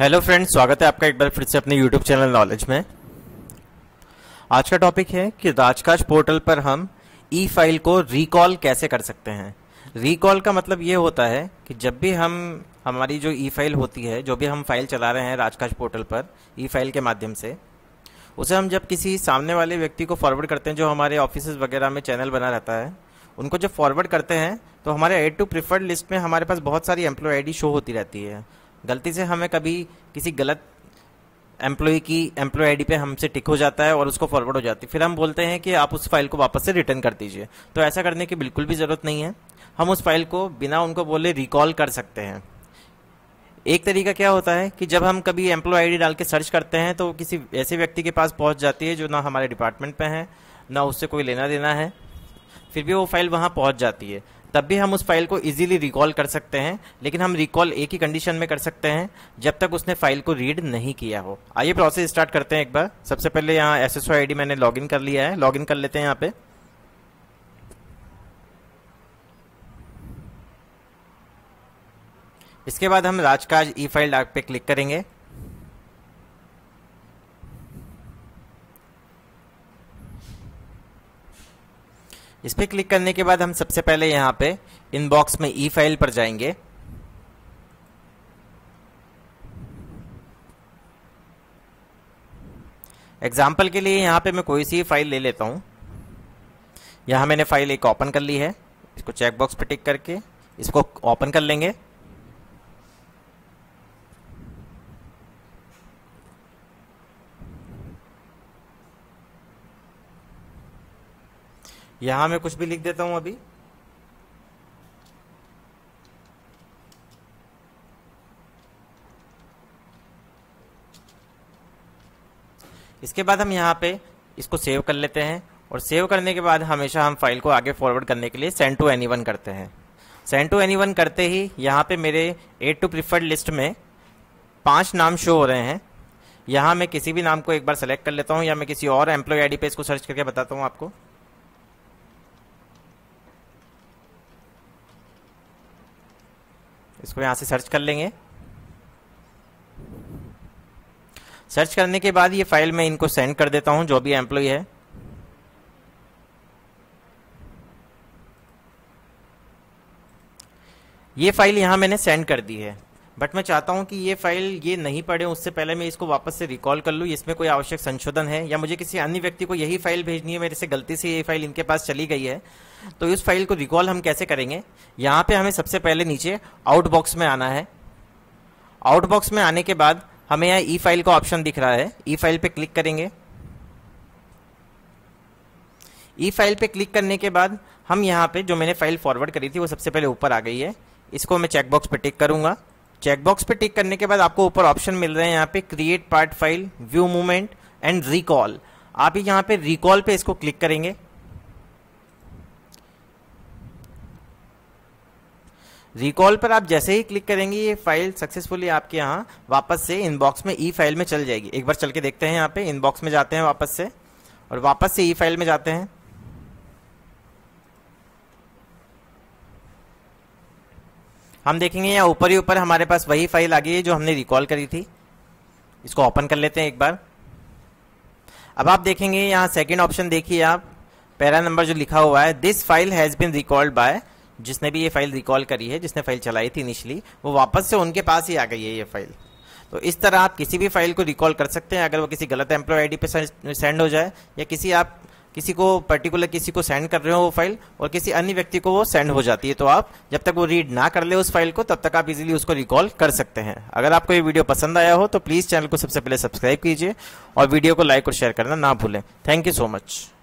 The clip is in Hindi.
हेलो फ्रेंड्स स्वागत है आपका एक बार फिर से अपने यूट्यूब चैनल नॉलेज में आज का टॉपिक है कि राजकाज पोर्टल पर हम ई फाइल को रिकॉल कैसे कर सकते हैं रिकॉल का मतलब ये होता है कि जब भी हम हमारी जो ई फाइल होती है जो भी हम फाइल चला रहे हैं राजकाज पोर्टल पर ई फाइल के माध्यम से उसे हम जब किसी सामने वाले व्यक्ति को फॉरवर्ड करते हैं जो हमारे ऑफिस वगैरह में चैनल बना रहता है उनको जब फॉरवर्ड करते हैं तो हमारे एड टू प्रिफर्ड लिस्ट में हमारे पास बहुत सारी एम्प्लॉय आईडी शो होती रहती है गलती से हमें कभी किसी गलत एम्प्लॉय की एम्प्लॉय आईडी पे हमसे टिक हो जाता है और उसको फॉरवर्ड हो जाती है फिर हम बोलते हैं कि आप उस फाइल को वापस से रिटर्न कर दीजिए तो ऐसा करने की बिल्कुल भी ज़रूरत नहीं है हम उस फाइल को बिना उनको बोले रिकॉल कर सकते हैं एक तरीका क्या होता है कि जब हम कभी एम्प्लॉय आईडी डाल के सर्च करते हैं तो किसी ऐसे व्यक्ति के पास पहुंच जाती है जो ना हमारे डिपार्टमेंट पे है ना उससे कोई लेना देना है फिर भी वो फाइल वहाँ पहुँच जाती है तब भी हम उस फाइल को इजीली रिकॉल कर सकते हैं लेकिन हम रिकॉल एक ही कंडीशन में कर सकते हैं जब तक उसने फाइल को रीड नहीं किया हो आइए प्रोसेस स्टार्ट करते हैं एक बार सबसे पहले यहाँ एस एस मैंने लॉगिन कर लिया है लॉगिन कर लेते हैं यहाँ पे इसके बाद हम राजकाज ई फाइल डाक पे क्लिक करेंगे इस पर क्लिक करने के बाद हम सबसे पहले यहाँ पे इनबॉक्स में ई e फाइल पर जाएंगे एग्जाम्पल के लिए यहाँ पे मैं कोई सी फाइल ले लेता हूँ यहाँ मैंने फाइल एक ओपन कर ली है इसको चेकबॉक्स पर टिक करके इसको ओपन कर लेंगे यहां मैं कुछ भी लिख देता हूं अभी इसके बाद हम यहाँ पे इसको सेव कर लेते हैं और सेव करने के बाद हमेशा हम फाइल को आगे फॉरवर्ड करने के लिए सेंड टू एनीवन करते हैं सेंड टू एनीवन करते ही यहां पे मेरे एड टू प्रिफर्ड लिस्ट में पांच नाम शो हो रहे हैं यहाँ मैं किसी भी नाम को एक बार सेलेक्ट कर लेता हूँ या मैं किसी और एम्प्लॉय आईडी पे इसको सर्च करके बताता हूँ आपको इसको यहाँ से सर्च कर लेंगे सर्च करने के बाद ये फाइल मैं इनको सेंड कर देता हूँ जो भी एम्प्लॉय है ये फाइल यहाँ मैंने सेंड कर दी है बट मैं चाहता हूं कि ये फाइल ये नहीं पढ़े उससे पहले मैं इसको वापस से रिकॉल कर लूँ इसमें कोई आवश्यक संशोधन है या मुझे किसी अन्य व्यक्ति को यही फाइल भेजनी है मेरे से गलती से ये फाइल इनके पास चली गई है तो इस फाइल को रिकॉल हम कैसे करेंगे यहाँ पे हमें सबसे पहले नीचे आउटबॉक्स में आना है आउटबॉक्स में आने के बाद हमें यहाँ ई फाइल का ऑप्शन दिख रहा है ई फाइल पे क्लिक करेंगे ई फाइल पे क्लिक करने के बाद हम यहाँ पे जो मैंने फाइल फॉरवर्ड करी थी वो सबसे पहले ऊपर आ गई है इसको मैं चेकबॉक्स पे टिक करूँगा चेकबॉक्स पे टिक करने के बाद आपको ऊपर ऑप्शन मिल रहे हैं यहाँ पे create part file view movement and recall आप यहाँ पे रिकॉल पे इसको क्लिक करेंगे रिकॉल पर आप जैसे ही क्लिक करेंगे ये फाइल सक्सेसफुली आपके यहाँ वापस से इनबॉक्स में ई फाइल में चल जाएगी एक बार चल के देखते हैं यहाँ पे इनबॉक्स में जाते हैं वापस से और वापस से ई फाइल में जाते हैं हम देखेंगे यहाँ ऊपर ही ऊपर हमारे पास वही फाइल आ गई है जो हमने रिकॉल करी थी इसको ओपन कर लेते हैं एक बार अब आप देखेंगे यहाँ सेकेंड ऑप्शन देखिए आप पैरा नंबर जो लिखा हुआ है this file has been recalled by जिसने भी ये फाइल रिकॉल करी है जिसने फाइल चलाई थी इनिशली वो वापस से उनके पास ही आ गई है ये फाइल तो इस तरह आप किसी भी फाइल को रिकॉल कर सकते हैं अगर वो किसी गलत एम्प्लॉय आईडी पे सेंड हो जाए या किसी आप किसी को पर्टिकुलर किसी को सेंड कर रहे हो वो फाइल और किसी अन्य व्यक्ति को वो सेंड हो जाती है तो आप जब तक वो रीड ना कर ले उस फाइल को तब तक आप इजीली उसको रिकॉल कर सकते हैं अगर आपको ये वीडियो पसंद आया हो तो प्लीज़ चैनल को सबसे पहले सब्सक्राइब कीजिए और वीडियो को लाइक और शेयर करना ना भूलें थैंक यू सो मच